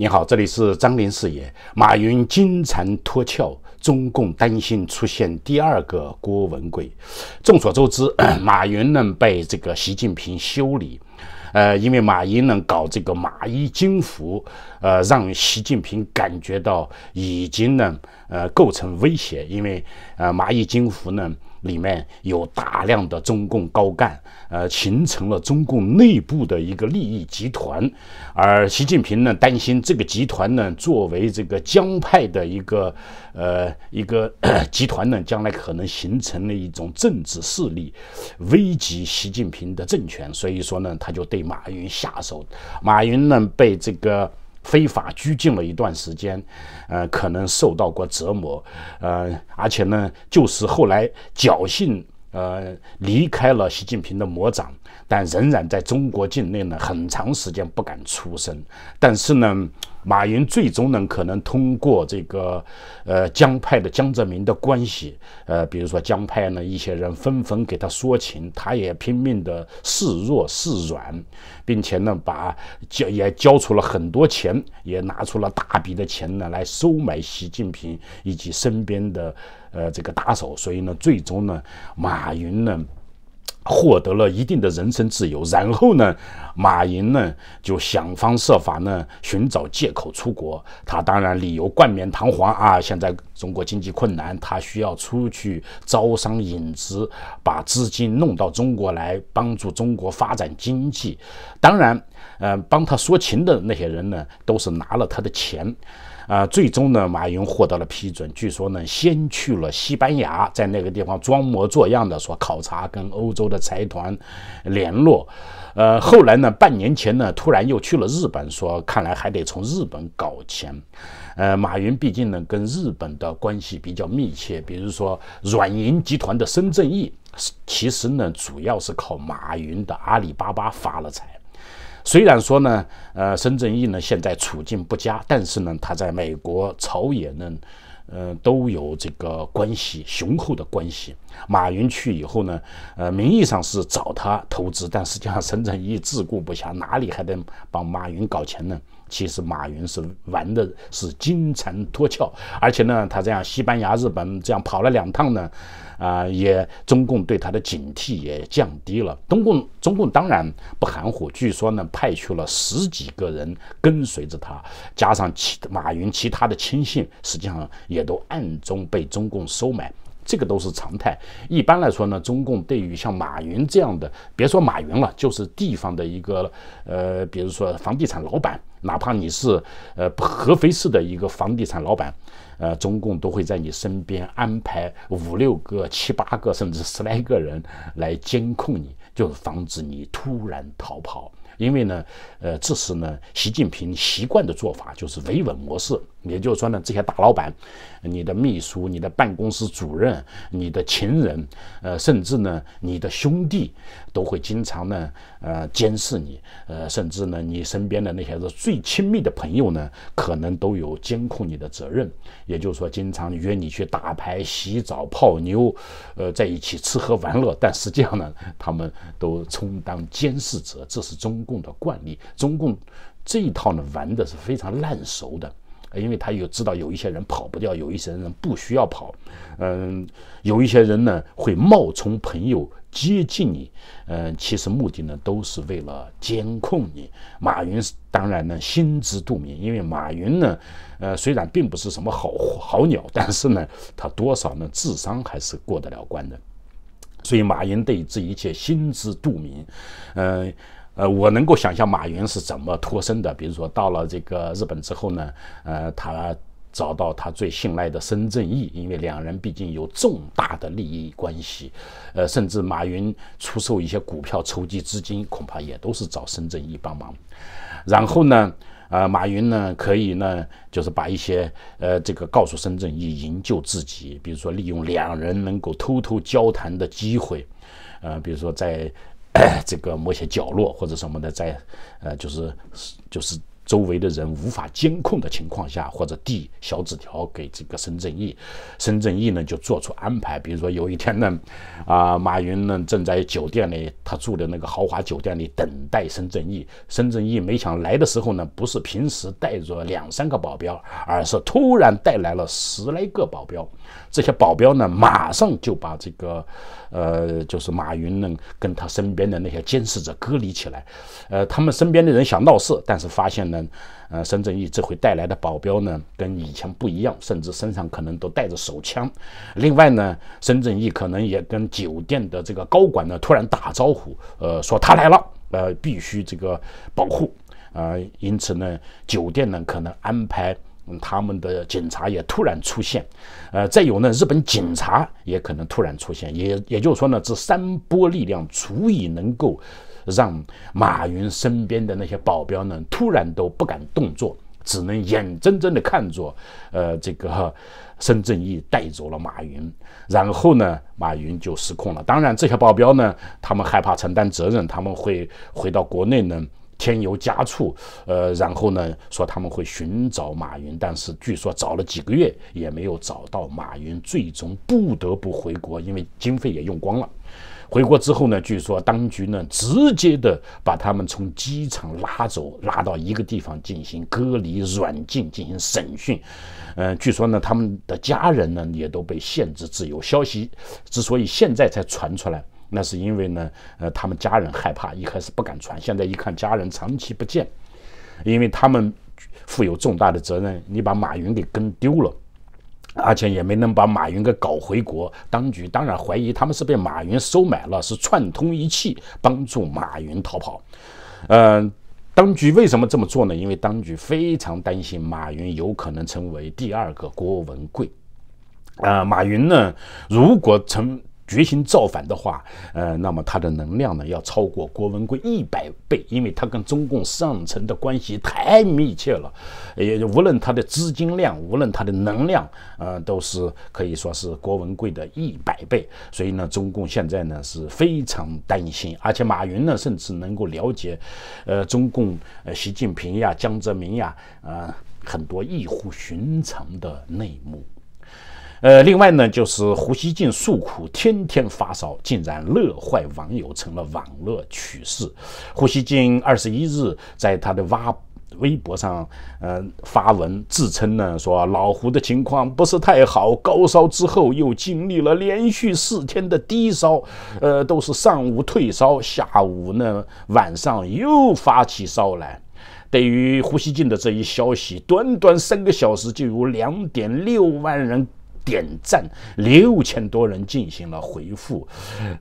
你好，这里是张林视野。马云金蝉脱壳，中共担心出现第二个郭文贵。众所周知，马云呢被这个习近平修理，呃，因为马云呢搞这个马一金服，呃，让习近平感觉到已经呢。呃，构成威胁，因为呃，蚂蚁金服呢里面有大量的中共高干，呃，形成了中共内部的一个利益集团，而习近平呢担心这个集团呢作为这个江派的一个呃一个集团呢，将来可能形成了一种政治势力，危及习近平的政权，所以说呢，他就对马云下手，马云呢被这个。非法拘禁了一段时间，呃，可能受到过折磨，呃，而且呢，就是后来侥幸呃离开了习近平的魔掌，但仍然在中国境内呢很长时间不敢出声，但是呢。马云最终呢，可能通过这个，呃，江派的江泽民的关系，呃，比如说江派呢，一些人纷纷给他说情，他也拼命的示弱示软，并且呢，把交也交出了很多钱，也拿出了大笔的钱呢来收买习近平以及身边的呃这个打手，所以呢，最终呢，马云呢。获得了一定的人身自由，然后呢，马云呢就想方设法呢寻找借口出国。他当然理由冠冕堂皇啊，现在中国经济困难，他需要出去招商引资，把资金弄到中国来，帮助中国发展经济。当然，呃，帮他说情的那些人呢，都是拿了他的钱。啊，最终呢，马云获得了批准。据说呢，先去了西班牙，在那个地方装模作样的说考察，跟欧洲的财团联络。呃，后来呢，半年前呢，突然又去了日本，说看来还得从日本搞钱。呃，马云毕竟呢，跟日本的关系比较密切。比如说，软银集团的孙正义，其实呢，主要是靠马云的阿里巴巴发了财。虽然说呢，呃，沈正义呢现在处境不佳，但是呢，他在美国朝野呢，呃，都有这个关系雄厚的关系。马云去以后呢，呃，名义上是找他投资，但实际上沈正义自顾不暇，哪里还能帮马云搞钱呢？其实马云是玩的是金蝉脱壳，而且呢，他这样西班牙、日本这样跑了两趟呢，啊，也中共对他的警惕也降低了。中共中共当然不含糊，据说呢派去了十几个人跟随着他，加上其马云其他的亲信，实际上也都暗中被中共收买，这个都是常态。一般来说呢，中共对于像马云这样的，别说马云了，就是地方的一个呃，比如说房地产老板。哪怕你是呃合肥市的一个房地产老板，呃，中共都会在你身边安排五六个、七八个，甚至十来个人来监控你，就是防止你突然逃跑。因为呢，呃，这是呢习近平习惯的做法，就是维稳模式。也就是说呢，这些大老板、你的秘书、你的办公室主任、你的情人，呃，甚至呢，你的兄弟，都会经常呢，呃，监视你，呃，甚至呢，你身边的那些最亲密的朋友呢，可能都有监控你的责任。也就是说，经常约你去打牌、洗澡、泡妞，呃，在一起吃喝玩乐，但实际上呢，他们都充当监视者，这是中共的惯例。中共这一套呢，玩的是非常烂熟的。因为他有知道有一些人跑不掉，有一些人不需要跑，嗯，有一些人呢会冒充朋友接近你，嗯，其实目的呢都是为了监控你。马云当然呢心知肚明，因为马云呢，呃，虽然并不是什么好好鸟，但是呢，他多少呢智商还是过得了关的，所以马云对这一切心知肚明，呃。呃，我能够想象马云是怎么脱身的。比如说，到了这个日本之后呢，呃，他找到他最信赖的孙正义，因为两人毕竟有重大的利益关系。呃，甚至马云出售一些股票筹集资金，恐怕也都是找孙正义帮忙。然后呢，呃，马云呢可以呢，就是把一些呃这个告诉孙正义营救自己。比如说，利用两人能够偷偷交谈的机会，呃，比如说在。这个某些角落或者什么的，在，呃，就是，就是。周围的人无法监控的情况下，或者递小纸条给这个孙正义，孙正义呢就做出安排，比如说有一天呢，啊，马云呢正在酒店里，他住的那个豪华酒店里等待孙正义。孙正义没想来的时候呢，不是平时带着两三个保镖，而是突然带来了十来个保镖。这些保镖呢，马上就把这个呃，就是马云呢跟他身边的那些监视者隔离起来。呃，他们身边的人想闹事，但是发现呢。呃，沈正义这回带来的保镖呢，跟以前不一样，甚至身上可能都带着手枪。另外呢，沈正义可能也跟酒店的这个高管呢突然打招呼，呃，说他来了，呃，必须这个保护，啊，因此呢，酒店呢可能安排他们的警察也突然出现，呃，再有呢，日本警察也可能突然出现，也也就是说呢，这三波力量足以能够。让马云身边的那些保镖呢，突然都不敢动作，只能眼睁睁的看着，呃，这个孙正义带走了马云，然后呢，马云就失控了。当然，这些保镖呢，他们害怕承担责任，他们会回到国内呢，添油加醋，呃，然后呢，说他们会寻找马云，但是据说找了几个月也没有找到马云，最终不得不回国，因为经费也用光了。回国之后呢，据说当局呢直接的把他们从机场拉走，拉到一个地方进行隔离软禁，进行审讯。嗯，据说呢他们的家人呢也都被限制自由。消息之所以现在才传出来，那是因为呢，呃，他们家人害怕一开始不敢传，现在一看家人长期不见，因为他们负有重大的责任，你把马云给跟丢了。而且也没能把马云给搞回国，当局当然怀疑他们是被马云收买了，是串通一气帮助马云逃跑。嗯，当局为什么这么做呢？因为当局非常担心马云有可能成为第二个郭文贵。啊，马云呢，如果成。决心造反的话，呃，那么他的能量呢，要超过郭文贵一百倍，因为他跟中共上层的关系太密切了，也无论他的资金量，无论他的能量，呃，都是可以说是郭文贵的一百倍。所以呢，中共现在呢是非常担心，而且马云呢，甚至能够了解，呃，中共，呃，习近平呀、江泽民呀，啊，很多异乎寻常的内幕。呃，另外呢，就是胡锡进诉苦，天天发烧，竟然乐坏网友，成了网络趣事。胡锡进二十一日在他的挖微博上，呃，发文自称呢，说老胡的情况不是太好，高烧之后又经历了连续四天的低烧，呃，都是上午退烧，下午呢，晚上又发起烧来。对于胡锡进的这一消息，短短三个小时就有两点六万人。点赞六千多人进行了回复，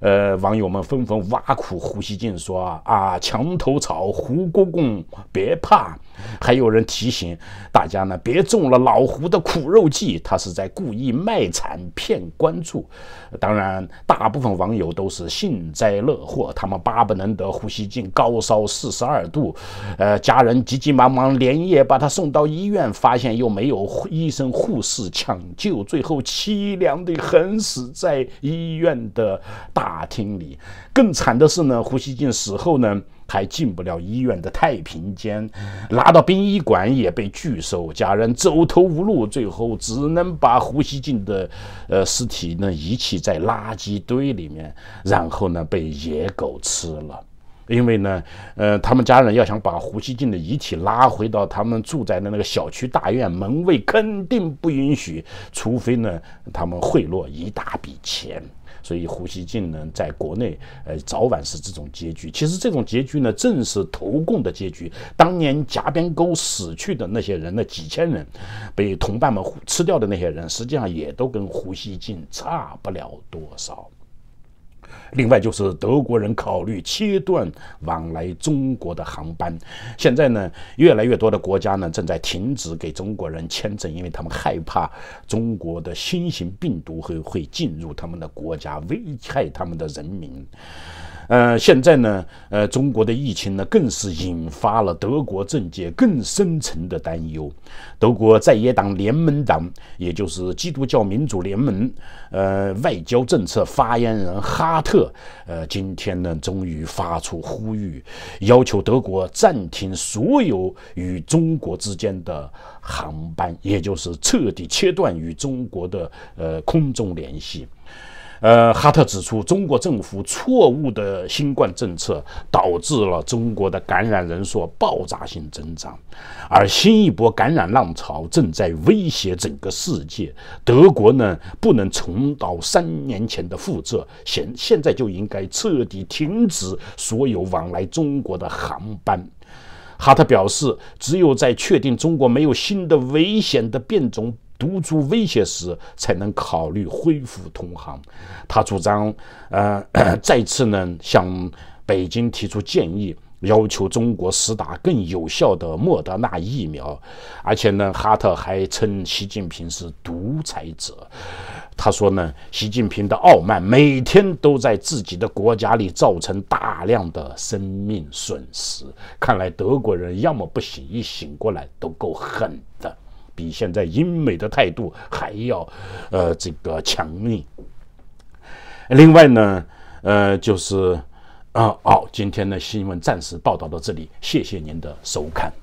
呃，网友们纷纷挖苦胡锡进说：“啊，墙头草，胡公公别怕。”还有人提醒大家呢，别中了老胡的苦肉计，他是在故意卖惨骗关注。当然，大部分网友都是幸灾乐祸，他们巴不能得胡锡进高烧四十二度，呃，家人急急忙忙连夜把他送到医院，发现又没有医生护士抢救，最后。凄凉地横死在医院的大厅里。更惨的是呢，胡锡进死后呢，还进不了医院的太平间，拉到殡仪馆也被拒收。家人走投无路，最后只能把胡锡进的呃尸体呢遗弃在垃圾堆里面，然后呢被野狗吃了。因为呢，呃，他们家人要想把胡锡进的遗体拉回到他们住宅的那个小区大院，门卫肯定不允许，除非呢，他们贿赂一大笔钱。所以胡锡进呢，在国内，呃，早晚是这种结局。其实这种结局呢，正是投共的结局。当年夹边沟死去的那些人，那几千人，被同伴们吃掉的那些人，实际上也都跟胡锡进差不了多少。另外就是德国人考虑切断往来中国的航班。现在呢，越来越多的国家呢正在停止给中国人签证，因为他们害怕中国的新型病毒会会进入他们的国家，危害他们的人民。呃，现在呢，呃，中国的疫情呢，更是引发了德国政界更深层的担忧。德国在野党联盟党，也就是基督教民主联盟，呃，外交政策发言人哈特，呃，今天呢，终于发出呼吁，要求德国暂停所有与中国之间的航班，也就是彻底切断与中国的呃空中联系。呃，哈特指出，中国政府错误的新冠政策导致了中国的感染人数爆炸性增长，而新一波感染浪潮正在威胁整个世界。德国呢，不能重蹈三年前的覆辙，现现在就应该彻底停止所有往来中国的航班。哈特表示，只有在确定中国没有新的危险的变种。毒株威胁时才能考虑恢复通航。他主张，呃，再次呢向北京提出建议，要求中国施打更有效的莫德纳疫苗。而且呢，哈特还称习近平是独裁者。他说呢，习近平的傲慢每天都在自己的国家里造成大量的生命损失。看来德国人要么不醒，一醒过来都够狠的。比现在英美的态度还要，呃，这个强硬。另外呢，呃，就是，啊，好，今天的新闻暂时报道到这里，谢谢您的收看。